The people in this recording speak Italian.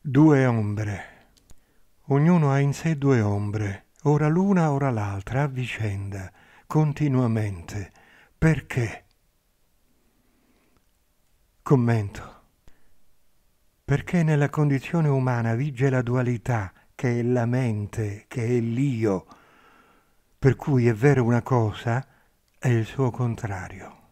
Due ombre. Ognuno ha in sé due ombre, ora l'una, ora l'altra, a vicenda, continuamente. Perché? Commento. Perché nella condizione umana vige la dualità che è la mente, che è l'io, per cui è vero una cosa, è il suo contrario.